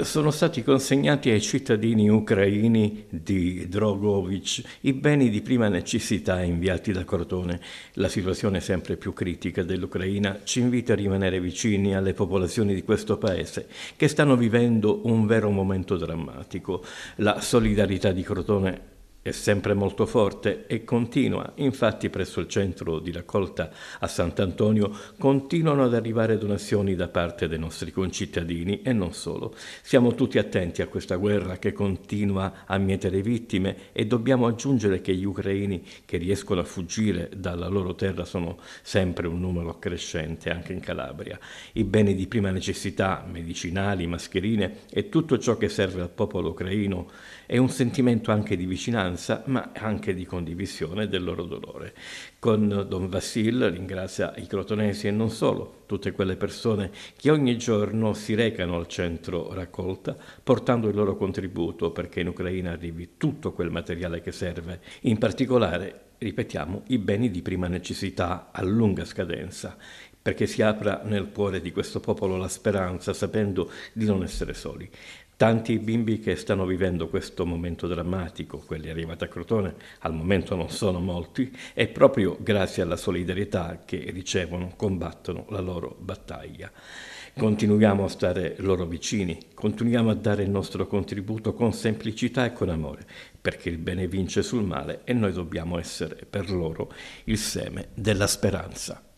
sono stati consegnati ai cittadini ucraini di Drogovich i beni di prima necessità inviati da Crotone. La situazione sempre più critica dell'Ucraina ci invita a rimanere vicini alle popolazioni di questo paese che stanno vivendo un vero momento drammatico. La solidarietà di Crotone è sempre molto forte e continua. Infatti presso il centro di raccolta a Sant'Antonio continuano ad arrivare donazioni da parte dei nostri concittadini e non solo. Siamo tutti attenti a questa guerra che continua a mietere vittime e dobbiamo aggiungere che gli ucraini che riescono a fuggire dalla loro terra sono sempre un numero crescente anche in Calabria. I beni di prima necessità, medicinali, mascherine e tutto ciò che serve al popolo ucraino è un sentimento anche di vicinanza vicinanza, ma anche di condivisione del loro dolore. Con Don Vassil ringrazia i crotonesi e non solo, tutte quelle persone che ogni giorno si recano al centro raccolta portando il loro contributo perché in Ucraina arrivi tutto quel materiale che serve, in particolare ripetiamo, i beni di prima necessità a lunga scadenza, perché si apra nel cuore di questo popolo la speranza sapendo di non essere soli tanti bimbi che stanno vivendo questo momento drammatico, quelli arrivati a Crotone al momento non sono molti, e proprio grazie alla solidarietà che ricevono combattono la loro battaglia. Continuiamo a stare loro vicini, continuiamo a dare il nostro contributo con semplicità e con amore, perché il bene vince sul male e noi dobbiamo essere per loro il seme della speranza.